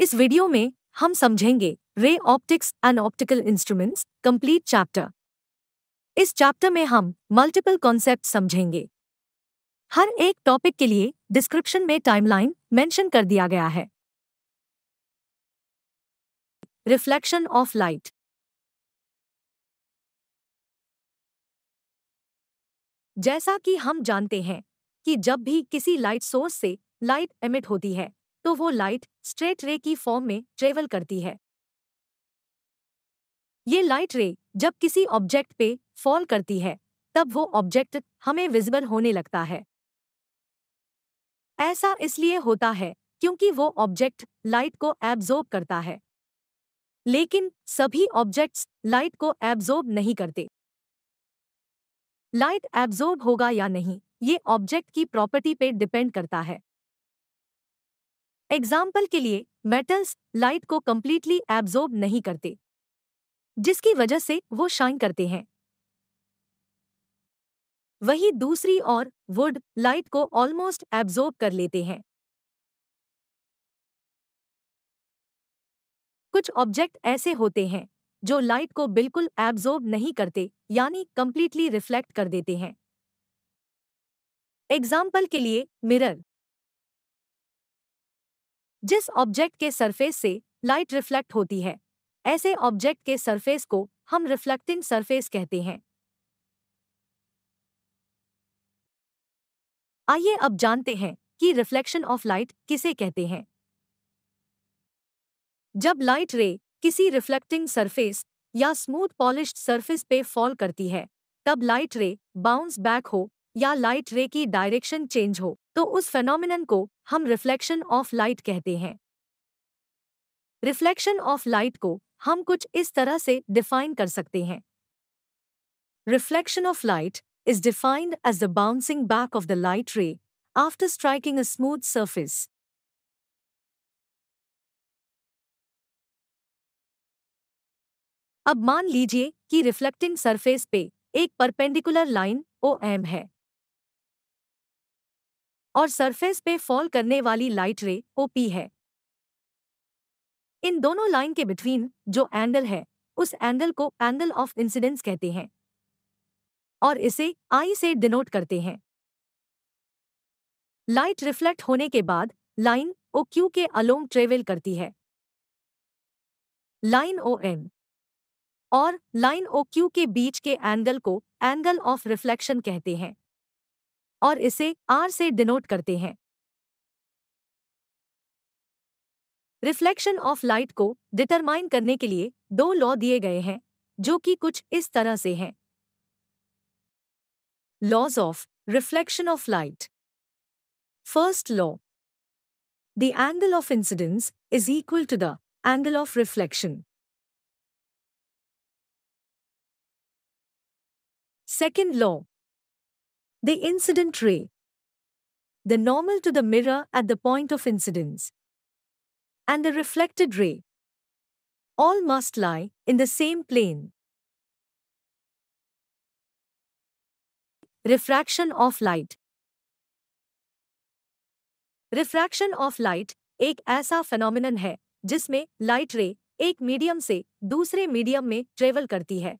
इस वीडियो में हम समझेंगे ray optics and optical instruments complete chapter इस चैप्टर में हम मल्टीपल कॉन्सेप्ट समझेंगे हर एक टॉपिक के लिए डिस्क्रिप्शन में टाइमलाइन मेंशन कर दिया गया है रिफ्लेक्शन ऑफ लाइट जैसा कि हम जानते हैं कि जब भी किसी लाइट सोर्स से लाइट एमिट होती है तो वो लाइट स्ट्रेट रे की फॉर्म में ट्रेवल करती है ये लाइट रे जब किसी ऑब्जेक्ट पे फॉल करती है तब वो ऑब्जेक्ट हमें विजिबल होने लगता है ऐसा इसलिए होता है क्योंकि वो ऑब्जेक्ट लाइट को एब्जॉर्ब करता है लेकिन सभी ऑब्जेक्ट्स लाइट को एब्जॉर्ब नहीं करते लाइट एब्जॉर्ब होगा या नहीं ये ऑब्जेक्ट की प्रॉपर्टी पे डिपेंड करता है एग्जाम्पल के लिए मेटल्स लाइट को कम्प्लीटली एब्जॉर्ब नहीं करते जिसकी वजह से वो शाइन करते हैं वही दूसरी और वुड लाइट को ऑलमोस्ट एब्जॉर्ब कर लेते हैं कुछ ऑब्जेक्ट ऐसे होते हैं जो लाइट को बिल्कुल एब्जॉर्ब नहीं करते यानी कंप्लीटली रिफ्लेक्ट कर देते हैं एग्जाम्पल के लिए मिरर जिस ऑब्जेक्ट के सरफेस से लाइट रिफ्लेक्ट होती है ऐसे ऑब्जेक्ट के सरफेस को हम रिफ्लेक्टिंग सरफेस कहते हैं आइए अब जानते हैं कि रिफ्लेक्शन ऑफ लाइट किसे कहते हैं जब लाइट रे किसी रिफ्लेक्टिंग सरफेस या स्मूथ पॉलिश्ड सरफेस पे फॉल करती है तब लाइट रे बाउंस बैक हो या लाइट रे की डायरेक्शन चेंज हो तो उस फेनोमिन को हम रिफ्लेक्शन ऑफ लाइट कहते हैं रिफ्लेक्शन ऑफ लाइट को हम कुछ इस तरह से डिफाइन कर सकते हैं reflection of light is defined as the bouncing back of the light ray after striking a smooth surface अब मान लीजिए कि रिफ्लेक्टिंग सरफेस पे एक परपेंडिकुलर लाइन ओ एम है और सरफेस पे फॉल करने वाली लाइट रे ओपी है इन दोनों लाइन के बिटवीन जो एंगल है उस एंगल को एंगल ऑफ इंसिडेंस कहते हैं और इसे आई से डिनोट करते हैं लाइट रिफ्लेक्ट होने के बाद लाइन ओ क्यू के अलोंग ट्रेवल करती है लाइन ओ एन और लाइन ओ क्यू के बीच के एंगल को एंगल ऑफ रिफ्लेक्शन कहते हैं और इसे आर से डिनोट करते हैं रिफ्लेक्शन ऑफ लाइट को डिटरमाइन करने के लिए दो लॉ दिए गए हैं जो कि कुछ इस तरह से हैं laws of reflection of light first law the angle of incidence is equal to the angle of reflection second law The incident ray. The normal to the mirror at the point of incidence. And the reflected ray. All must lie in the same plane. Refraction of light. Refraction of light एक ऐसा phenomenon है जिसमें light ray एक medium से दूसरे medium में travel करती है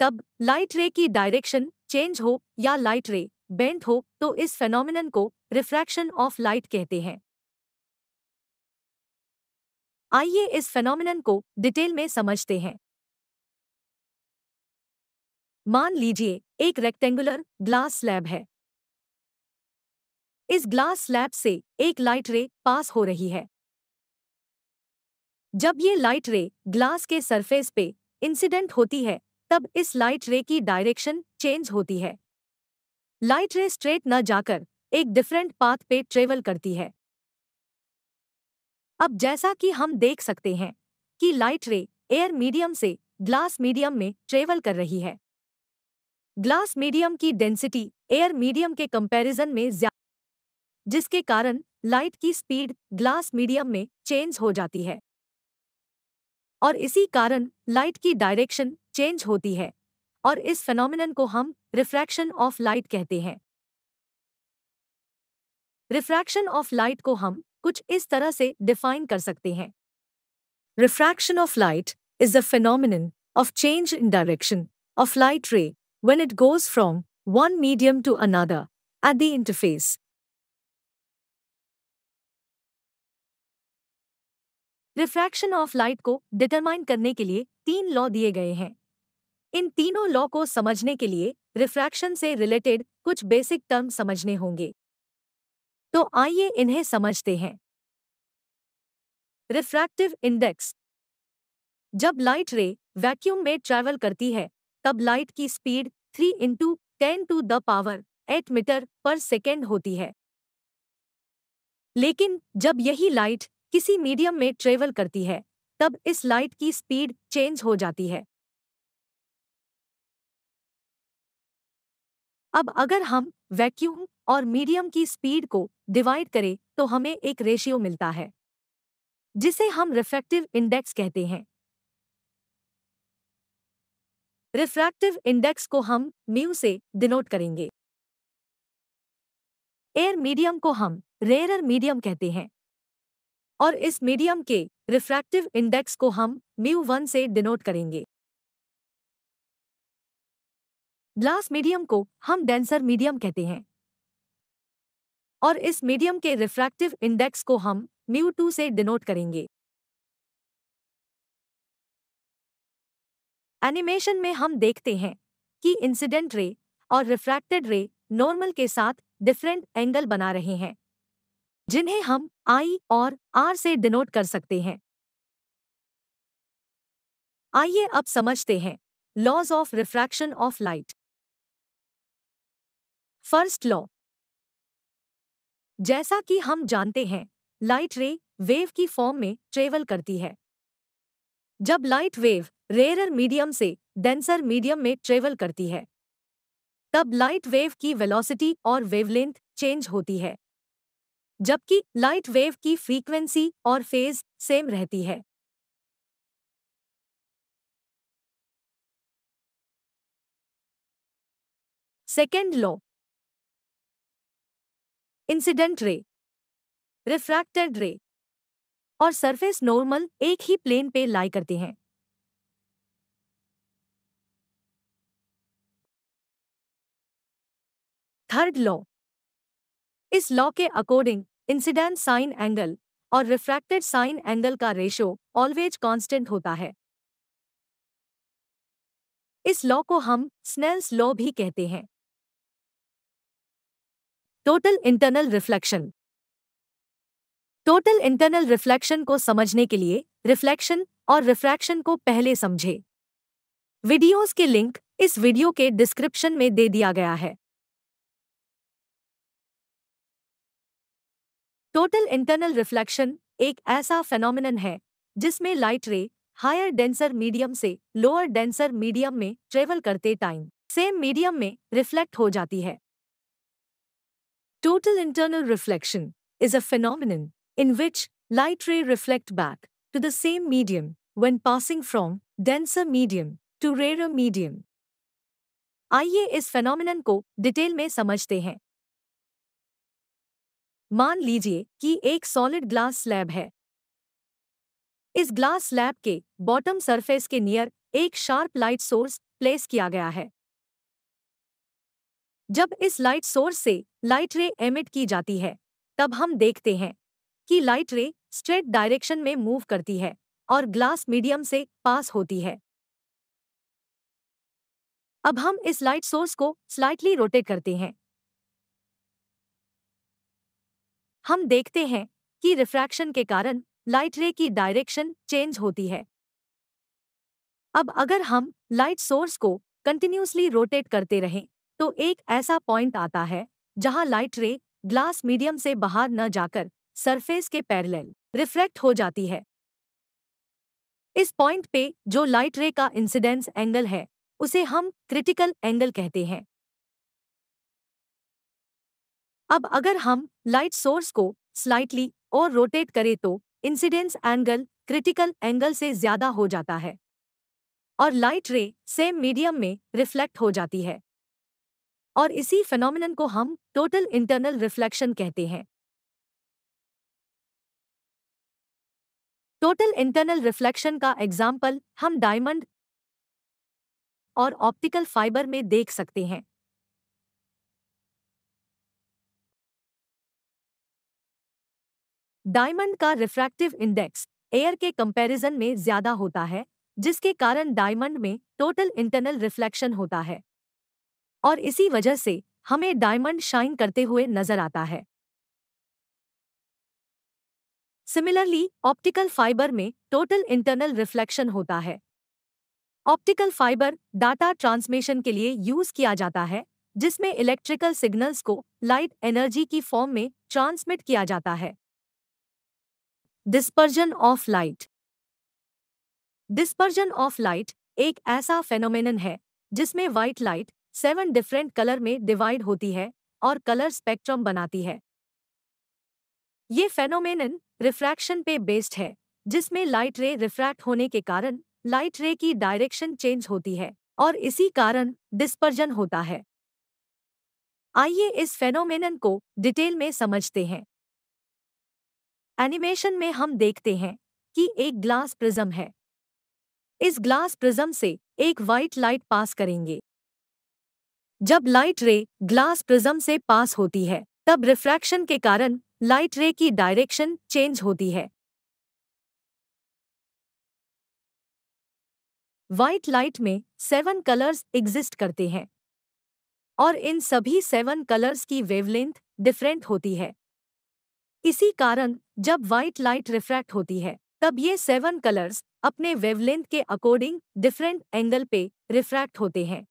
तब लाइट रे की डायरेक्शन चेंज हो या लाइट रे बेंट हो तो इस फेनोमिनन को रिफ्रैक्शन ऑफ लाइट कहते हैं आइए इस फेनोमिनन को डिटेल में समझते हैं मान लीजिए एक रेक्टेंगुलर ग्लास स्लैब है इस ग्लास स्लैब से एक लाइट रे पास हो रही है जब ये लाइट रे ग्लास के सरफेस पे इंसिडेंट होती है तब इस लाइट रे की डायरेक्शन चेंज होती है लाइट रे स्ट्रेट न जाकर एक डिफरेंट पाथ पे ट्रेवल करती है अब जैसा कि हम देख सकते हैं कि लाइट रे एयर मीडियम से ग्लास मीडियम में ट्रेवल कर रही है ग्लास मीडियम की डेंसिटी एयर मीडियम के कंपैरिजन में ज्यादा जिसके कारण लाइट की स्पीड ग्लास मीडियम में चेंज हो जाती है और इसी कारण लाइट की डायरेक्शन चेंज होती है और इस फेनोमिनन को हम रिफ्रैक्शन ऑफ लाइट कहते हैं रिफ्रैक्शन ऑफ लाइट को हम कुछ इस तरह से डिफाइन कर सकते हैं refraction of light is the phenomenon of change in direction of light ray when it goes from one medium to another at the interface refraction of light को डिटरमाइन करने के लिए तीन लॉ दिए गए हैं इन तीनों लॉ को समझने के लिए रिफ्रैक्शन से रिलेटेड कुछ बेसिक टर्म समझने होंगे तो आइए इन्हें समझते हैं रिफ्रैक्टिव इंडेक्स जब लाइट रे वैक्यूम में ट्रैवल करती है तब लाइट की speed 3 into ten to the power 8 metre per second होती है लेकिन जब यही लाइट किसी मीडियम में ट्रेवल करती है तब इस लाइट की स्पीड चेंज हो जाती है अब अगर हम वैक्यूम और मीडियम की स्पीड को डिवाइड करें तो हमें एक रेशियो मिलता है जिसे हम रिफ्रैक्टिव इंडेक्स कहते हैं रिफ्रैक्टिव इंडेक्स को हम म्यू से डिनोट करेंगे एयर मीडियम को हम रेयर मीडियम कहते हैं और इस मीडियम के रिफ्रैक्टिव इंडेक्स को हम म्यू वन से डिनोट करेंगे ग्लास मीडियम को हम डेंसर मीडियम कहते हैं और इस मीडियम के रिफ्रैक्टिव इंडेक्स को हम म्यू टू से डिनोट करेंगे एनिमेशन में हम देखते हैं कि इंसिडेंट रे और रिफ्रैक्टेड रे नॉर्मल के साथ डिफरेंट एंगल बना रहे हैं जिन्हें हम आई और आर से डिनोट कर सकते हैं आइए अब समझते हैं laws of refraction of light first law जैसा कि हम जानते हैं लाइट रे वेव की फॉर्म में ट्रेवल करती है जब लाइट वेव रेयरर मीडियम से डेंसर मीडियम में ट्रेवल करती है तब लाइट वेव की वेलोसिटी और वेवलेंथ चेंज होती है जबकि लाइट वेव की फ्रीक्वेंसी और फेज सेम रहती है second law incident ray refracted ray और सरफेस नॉर्मल एक ही प्लेन पे लाई करते हैं थर्ड लॉ इस लॉ के अकॉर्डिंग इंसिडेंट साइन एंगल और रिफ्रैक्टेड साइन एंगल का रेशो ऑलवेज कांस्टेंट होता है इस लॉ को हम स्नेल्स लॉ भी कहते हैं total internal reflection total internal reflection को समझने के लिए रिफ्लेक्शन और रिफ्रैक्शन को पहले समझे वीडियोस के लिंक इस वीडियो के डिस्क्रिप्शन में दे दिया गया है टोटल इंटरनल रिफ्लेक्शन एक ऐसा फेनोमिनन है जिसमें light ray higher denser medium से लोअर डेंसर मीडियम में ट्रेवल करते टाइम सेम मीडियम में रिफ्लेक्ट हो जाती है Total internal reflection is a phenomenon in which light rays reflect back to the same medium when passing from denser medium to rarer medium. आइए इस phenomenon को detail में समझते हैं मान लीजिए कि एक सॉलिड ग्लास स्लैब है इस ग्लास स्लैब के बॉटम सरफेस के नियर एक शार्प लाइट सोर्स प्लेस किया गया है जब इस लाइट सोर्स से लाइट रे एमिट की जाती है तब हम देखते हैं कि लाइट रे स्ट्रेट डायरेक्शन में मूव करती है और ग्लास मीडियम से पास होती है अब हम इस लाइट सोर्स को स्लाइटली रोटेट करते हैं हम देखते हैं कि रिफ्रैक्शन के कारण लाइट रे की डायरेक्शन चेंज होती है अब अगर हम लाइट सोर्स को कंटिन्यूसली रोटेट करते रहें तो एक ऐसा पॉइंट आता है जहां लाइट रे ग्लास मीडियम से बाहर न जाकर सरफेस के पैरेलल रिफ्लेक्ट हो जाती है इस पॉइंट पे जो लाइट रे का इंसिडेंस एंगल है उसे हम क्रिटिकल एंगल कहते हैं अब अगर हम लाइट सोर्स को स्लाइटली और रोटेट करें तो इंसिडेंस एंगल क्रिटिकल एंगल से ज्यादा हो जाता है और लाइट रे सेम मीडियम में रिफ्लेक्ट हो जाती है और इसी फिनोमिनन को हम टोटल इंटरनल रिफ्लेक्शन कहते हैं टोटल इंटरनल रिफ्लेक्शन का एग्जाम्पल हम डायमंड और ऑप्टिकल फाइबर में देख सकते हैं डायमंड का रिफ्रैक्टिव इंडेक्स एयर के कंपैरिजन में ज्यादा होता है जिसके कारण डायमंड में टोटल इंटरनल रिफ्लेक्शन होता है और इसी वजह से हमें डायमंड शाइन करते हुए नजर आता है सिमिलरली ऑप्टिकल फाइबर में टोटल इंटरनल रिफ्लेक्शन होता है ऑप्टिकल फाइबर डाटा ट्रांसमिशन के लिए यूज किया जाता है जिसमें इलेक्ट्रिकल सिग्नल्स को लाइट एनर्जी की फॉर्म में ट्रांसमिट किया जाता है dispersion of light dispersion of light एक ऐसा फेनोमेनन है जिसमें white light seven different colour में डिवाइड होती है और कलर स्पेक्ट्रम बनाती है ये फेनोमेन रिफ्रैक्शन पे बेस्ड है जिसमें लाइट रे रिफ्रैक्ट होने के कारण लाइट रे की डायरेक्शन चेंज होती है और इसी कारण डिस्पर्जन होता है आइए इस फेनोमेन को डिटेल में समझते हैं एनिमेशन में हम देखते हैं कि एक ग्लास प्रिज्म है इस ग्लास प्रिज्म से एक व्हाइट लाइट पास करेंगे जब लाइट रे ग्लास प्रिज्म से पास होती है तब रिफ्रैक्शन के कारण लाइट रे की डायरेक्शन चेंज होती है व्हाइट लाइट में सेवन कलर्स एग्जिस्ट करते हैं और इन सभी सेवन कलर्स की वेवलेंथ डिफरेंट होती है इसी कारण जब व्हाइट लाइट रिफ्रैक्ट होती है तब ये सेवन कलर्स अपने वेवलेंथ के अकॉर्डिंग डिफरेंट एंगल पे रिफ्रैक्ट होते हैं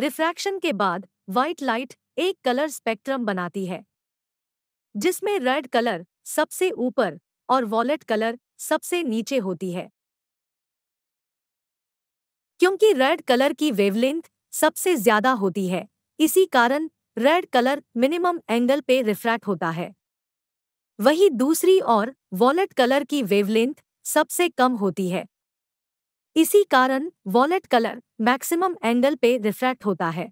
रिफ्रैक्शन के बाद व्हाइट लाइट एक कलर स्पेक्ट्रम बनाती है जिसमें रेड कलर सबसे ऊपर और वॉलेट कलर सबसे नीचे होती है क्योंकि रेड कलर की वेवलेंथ सबसे ज्यादा होती है इसी कारण रेड कलर मिनिमम एंगल पे रिफ्रैक्ट होता है वही दूसरी और वॉलेट कलर की वेवलेंथ सबसे कम होती है इसी कारण वॉलेट कलर मैक्सिमम एंगल पे रिफ्रैक्ट होता है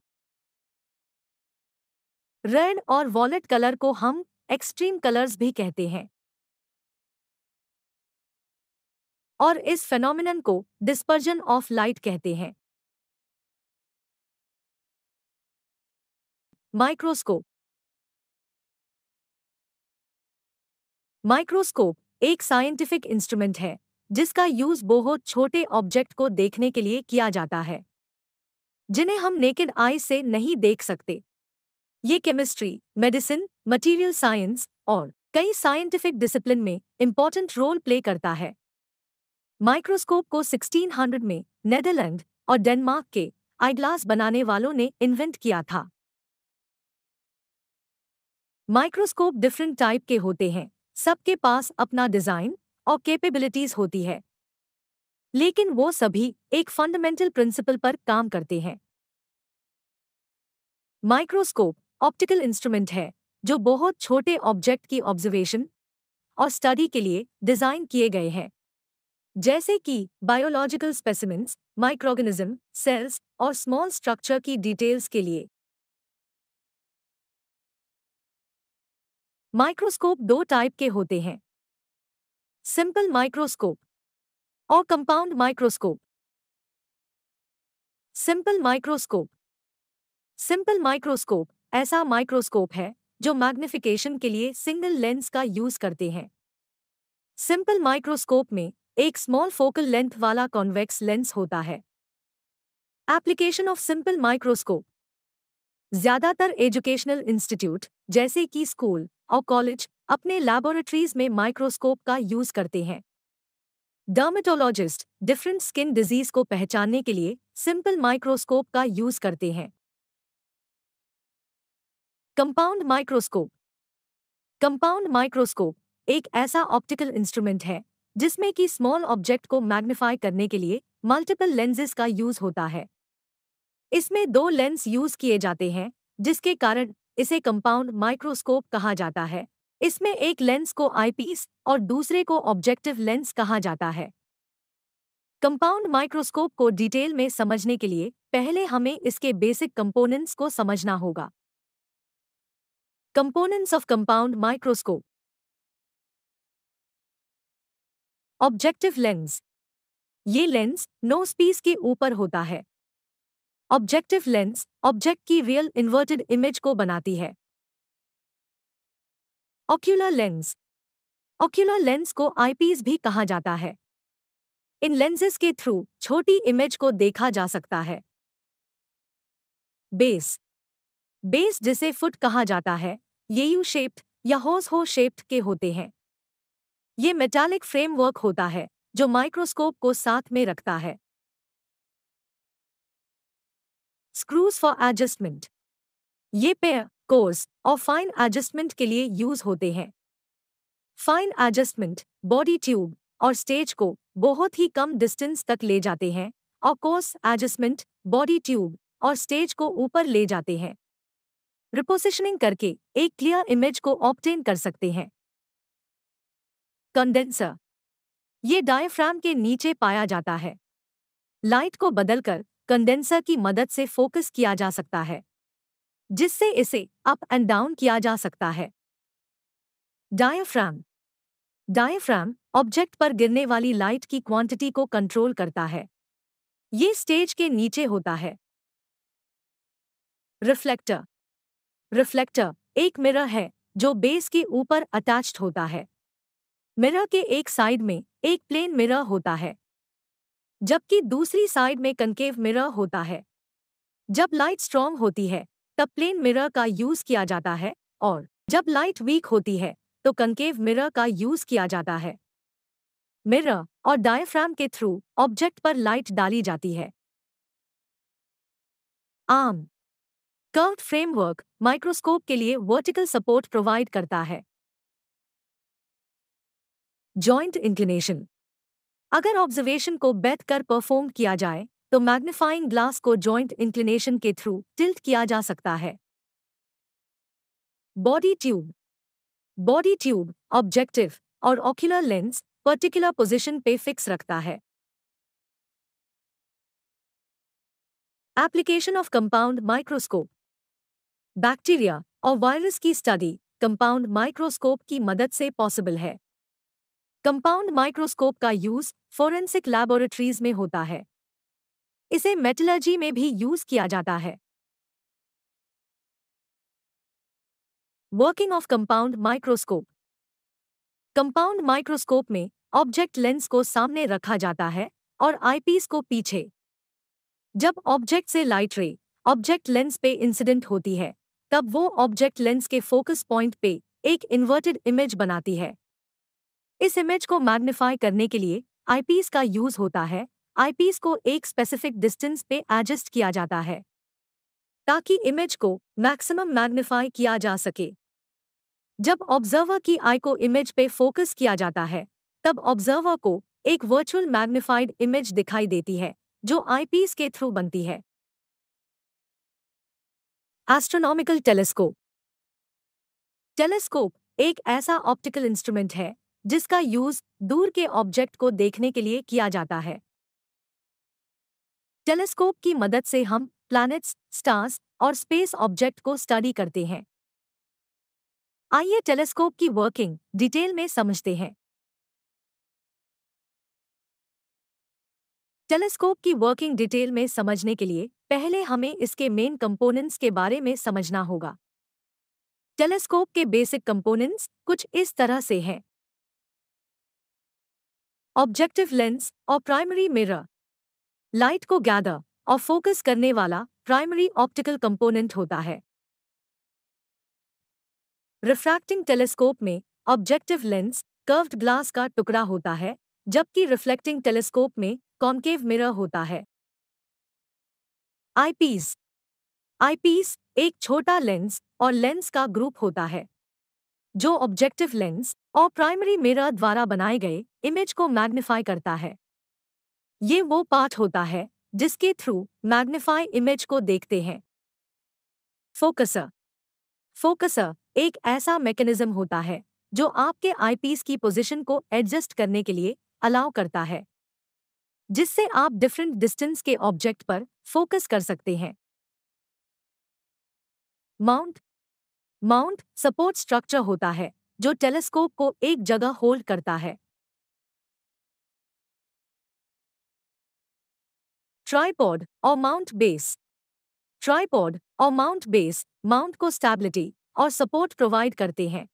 रेड और वॉलेट कलर को हम एक्सट्रीम कलर्स भी कहते हैं और इस फेनोमिन को डिस्पर्जन ऑफ लाइट कहते हैं माइक्रोस्कोप माइक्रोस्कोप एक साइंटिफिक इंस्ट्रूमेंट है जिसका यूज बहुत छोटे ऑब्जेक्ट को देखने के लिए किया जाता है जिन्हें हम नेकेड आई से नहीं देख सकते ये केमिस्ट्री मेडिसिन मटेरियल साइंस और कई साइंटिफिक डिसिप्लिन में इंपॉर्टेंट रोल प्ले करता है माइक्रोस्कोप को 1600 में नेदरलैंड और डेनमार्क के आईग्लास बनाने वालों ने इन्वेंट किया था माइक्रोस्कोप डिफरेंट टाइप के होते हैं सबके पास अपना डिज़ाइन और कैपेबिलिटीज होती है लेकिन वो सभी एक फंडामेंटल प्रिंसिपल पर काम करते हैं माइक्रोस्कोप ऑप्टिकल इंस्ट्रूमेंट है जो बहुत छोटे ऑब्जेक्ट की ऑब्जर्वेशन और स्टडी के लिए डिजाइन किए गए हैं जैसे कि बायोलॉजिकल स्पेसिमेंट्स माइक्रोगनिज्म सेल्स और स्मॉल स्ट्रक्चर की डिटेल्स के लिए माइक्रोस्कोप दो टाइप के होते हैं सिंपल माइक्रोस्कोप और compound microscope simple microscope simple microscope ऐसा माइक्रोस्कोप है जो मैग्निफिकेशन के लिए सिंगल लेंस का यूज करते हैं सिंपल माइक्रोस्कोप में एक स्मॉल फोकल लेंथ वाला कॉन्वेक्स लेंस होता है एप्लीकेशन ऑफ सिंपल माइक्रोस्कोप ज्यादातर एजुकेशनल इंस्टीट्यूट जैसे कि स्कूल और कॉलेज अपने लैबोरेटरीज में माइक्रोस्कोप का यूज करते हैं डर्मेटोलॉजिस्ट डिफरेंट स्किन डिजीज को पहचानने के लिए सिंपल माइक्रोस्कोप का यूज करते हैं कंपाउंड माइक्रोस्कोप कंपाउंड माइक्रोस्कोप एक ऐसा ऑप्टिकल इंस्ट्रूमेंट है जिसमें कि स्मॉल ऑब्जेक्ट को मैग्नीफाई करने के लिए मल्टीपल लेंसेज का यूज होता है इसमें दो लेंस यूज किए जाते हैं जिसके कारण इसे कंपाउंड माइक्रोस्कोप कहा जाता है इसमें एक लेंस को आईपीस और दूसरे को ऑब्जेक्टिव लेंस कहा जाता है कंपाउंड माइक्रोस्कोप को डिटेल में समझने के लिए पहले हमें इसके बेसिक कंपोनेंट्स को समझना होगा components of compound microscope objective lens ये लेंस नो पीस के ऊपर होता है ऑब्जेक्टिव लेंस ऑब्जेक्ट की रियल इन्वर्टेड इमेज को बनाती है ऑक्यूलर लेंस ऑक्यूलर लेंस को आईपीस भी कहा जाता है इन लेंसेज के थ्रू छोटी इमेज को देखा जा सकता है बेस बेस जिसे फुट कहा जाता है ये यू शेप्ड या होस हो शेप्ड के होते हैं ये मेटालिक फ्रेमवर्क होता है जो माइक्रोस्कोप को साथ में रखता है स्क्रूज फॉर एडजस्टमेंट ये पेयर कोर्स और फाइन एडजस्टमेंट के लिए यूज होते हैं फाइन एडजस्टमेंट बॉडी ट्यूब और स्टेज को बहुत ही कम डिस्टेंस तक ले जाते हैं और कोर्स एडजस्टमेंट बॉडी ट्यूब और स्टेज को ऊपर ले जाते हैं रिपोजिशनिंग करके एक क्लियर इमेज को ऑप्टेन कर सकते हैं कंडेंसर ये डायफ्राम के नीचे पाया जाता है लाइट को बदलकर कंडेंसर की मदद से फोकस किया जा सकता है जिससे इसे अप एंड डाउन किया जा सकता है डायफ्राम डायफ्राम ऑब्जेक्ट पर गिरने वाली लाइट की क्वांटिटी को कंट्रोल करता है ये स्टेज के नीचे होता है रिफ्लेक्टर रिफ्लेक्टर एक मिरर है जो बेस के ऊपर अटैच्ड होता है मिरर के एक साइड में एक प्लेन मिरर होता है जबकि दूसरी साइड में कंकेव मिरर होता है जब लाइट स्ट्रॉन्ग होती है तब प्लेन मिरर का यूज किया जाता है और जब लाइट वीक होती है तो कंकेव मिरर का यूज किया जाता है मिरर और डायफ्राम के थ्रू ऑब्जेक्ट पर लाइट डाली जाती है आम कर्व्ड फ्रेमवर्क माइक्रोस्कोप के लिए वर्टिकल सपोर्ट प्रोवाइड करता है जॉइंट इंक्लिनेशन अगर ऑब्जर्वेशन को बेथ कर परफॉर्म किया जाए तो मैग्नीफाइंग ग्लास को जॉइंट इंक्लिनेशन के थ्रू टिल्ट किया जा सकता है body tube body tube objective और ऑक्यूलर लेंस पर्टिकुलर पोजीशन पे फिक्स रखता है application of compound microscope bacteria और वायरस की स्टडी कंपाउंड माइक्रोस्कोप की मदद से पॉसिबल है कंपाउंड माइक्रोस्कोप का यूज फोरेंसिक लैबोरेटरीज में होता है इसे मेटलर्जी में भी यूज किया जाता है working of compound microscope compound microscope में ऑब्जेक्ट लेंस को सामने रखा जाता है और आईपीस को पीछे जब ऑब्जेक्ट से लाइट रे ऑब्जेक्ट लेंस पे इंसिडेंट होती है तब वो ऑब्जेक्ट लेंस के फोकस पॉइंट पे एक इन्वर्टेड इमेज बनाती है इस इमेज को मैग्निफाई करने के लिए आईपीस का यूज होता है आईपीस को एक स्पेसिफिक डिस्टेंस पे एडजस्ट किया जाता है ताकि इमेज को मैक्सिमम मैग्निफाई किया जा सके जब ऑब्जर्वर की आई को इमेज पे फोकस किया जाता है तब ऑब्जर्वर को एक वर्चुअल मैग्निफाइड इमेज दिखाई देती है जो आईपीस के थ्रू बनती है एस्ट्रोनॉमिकल टेलीस्कोप टेलीस्कोप एक ऐसा ऑप्टिकल इंस्ट्रूमेंट है जिसका यूज दूर के ऑब्जेक्ट को देखने के लिए किया जाता है टेलीस्कोप की मदद से हम प्लैनेट्स स्टार्स और स्पेस ऑब्जेक्ट को स्टडी करते हैं आइए टेलीस्कोप की वर्किंग डिटेल में समझते हैं टेलीस्कोप की वर्किंग डिटेल में समझने के लिए पहले हमें इसके मेन कंपोनेंट्स के बारे में समझना होगा टेलीस्कोप के बेसिक कंपोनेंट्स कुछ इस तरह से हैं ऑब्जेक्टिव लेंस और प्राइमरी मिरर लाइट को गैदर और फोकस करने वाला प्राइमरी ऑप्टिकल कंपोनेंट होता है रिफ्रैक्टिंग टेलीस्कोप में ऑब्जेक्टिव लेंस कर्व्ड ग्लास का टुकड़ा होता है जबकि रिफ्लेक्टिंग टेलीस्कोप में कॉन्केव मिरर होता है आईपीस आईपीस एक छोटा लेंस और लेंस का ग्रुप होता है जो ऑब्जेक्टिव लेंस और प्राइमरी मिरर द्वारा बनाए गए इमेज को मैग्नीफाई करता है ये वो पार्ट होता है जिसके थ्रू मैग्निफाई इमेज को देखते हैं फोकसर फोकसर एक ऐसा मैकेनिज्म होता है जो आपके आईपीस की पोजीशन को एडजस्ट करने के लिए अलाउ करता है जिससे आप डिफरेंट डिस्टेंस के ऑब्जेक्ट पर फोकस कर सकते हैं माउंट माउंट सपोर्ट स्ट्रक्चर होता है जो टेलीस्कोप को एक जगह होल्ड करता है ट्राईपॉड और माउंट बेस ट्राईपॉड और माउंट बेस माउंट को स्टेबिलिटी और सपोर्ट प्रोवाइड करते हैं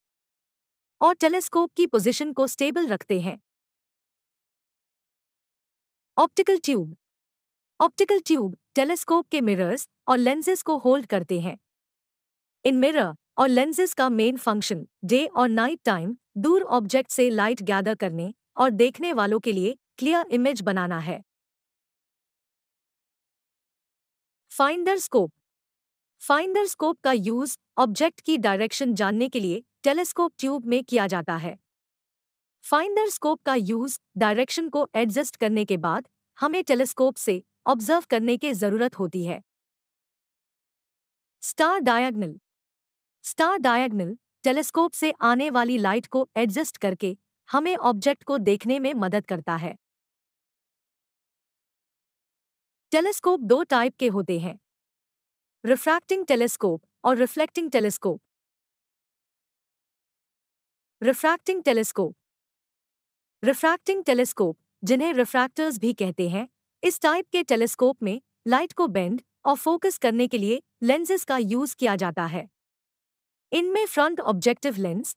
और टेलीस्कोप की पोजीशन को स्टेबल रखते हैं optical tube optical tube telescope के मिरर्स और लेंसेज को होल्ड करते हैं इन मिरर और लेंसेज का मेन फंक्शन डे और नाइट टाइम दूर ऑब्जेक्ट से लाइट गैदर करने और देखने वालों के लिए क्लियर इमेज बनाना है फाइंडर स्कोप फाइंडर स्कोप का यूज ऑब्जेक्ट की डायरेक्शन जानने के लिए टेलीस्कोप ट्यूब में किया जाता है फाइंडर स्कोप का यूज डायरेक्शन को एडजस्ट करने के बाद हमें टेलीस्कोप से ऑब्जर्व करने की जरूरत होती है star diagonal star diagonal telescope से आने वाली लाइट को एडजस्ट करके हमें ऑब्जेक्ट को देखने में मदद करता है टेलीस्कोप दो टाइप के होते हैं रिफ्रैक्टिंग टेलीस्कोप और reflecting telescope refracting telescope refracting telescope जिन्हें रिफ्रैक्टर्स भी कहते हैं इस टाइप के टेलीस्कोप में लाइट को बेंड और फोकस करने के लिए लेंसेज का यूज किया जाता है इनमें फ्रंट ऑब्जेक्टिव लेंस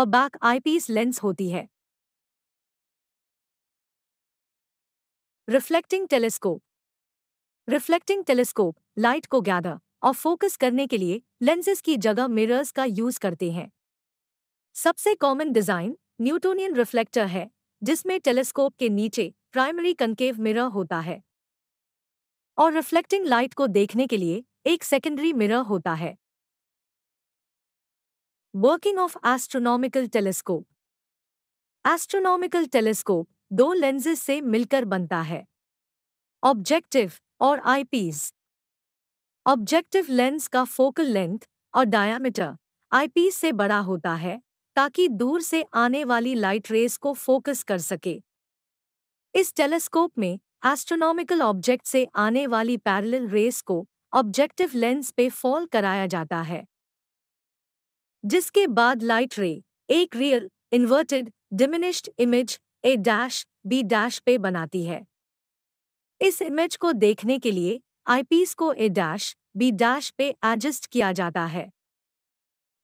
और बैक आईपीस लेंस होती है reflecting telescope reflecting telescope light को गैदर और फोकस करने के लिए लेंसेज की जगह मिरर्स का यूज करते हैं सबसे कॉमन डिजाइन न्यूटोनियन रिफ्लेक्टर है जिसमें टेलीस्कोप के नीचे प्राइमरी कंकेव मिरर होता है और रिफ्लेक्टिंग लाइट को देखने के लिए एक सेकेंडरी मिरर होता है working of astronomical telescope astronomical telescope दो लेंसेज से मिलकर बनता है ऑब्जेक्टिव और आईपीस ऑब्जेक्टिव लेंस का फोकल लेंथ और डायामीटर आईपीस से बड़ा होता है ताकि दूर से आने वाली लाइट रेस को फोकस कर सके इस टेलीस्कोप में एस्ट्रोनॉमिकल ऑब्जेक्ट से आने वाली पैरेलल रेस को ऑब्जेक्टिव लेंस पे फॉल कराया जाता है जिसके बाद लाइट रे एक real inverted diminished image A dash B dash पे बनाती है इस इमेज को देखने के लिए आईपीस को ए डैश बी डैश पे एडजस्ट किया जाता है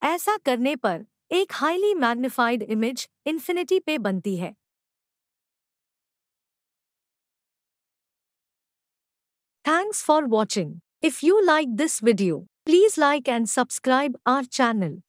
ऐसा करने पर एक हाईली मैग्निफाइड इमेज इन्फिनिटी पे बनती है thanks for watching if you like this video please like and subscribe our channel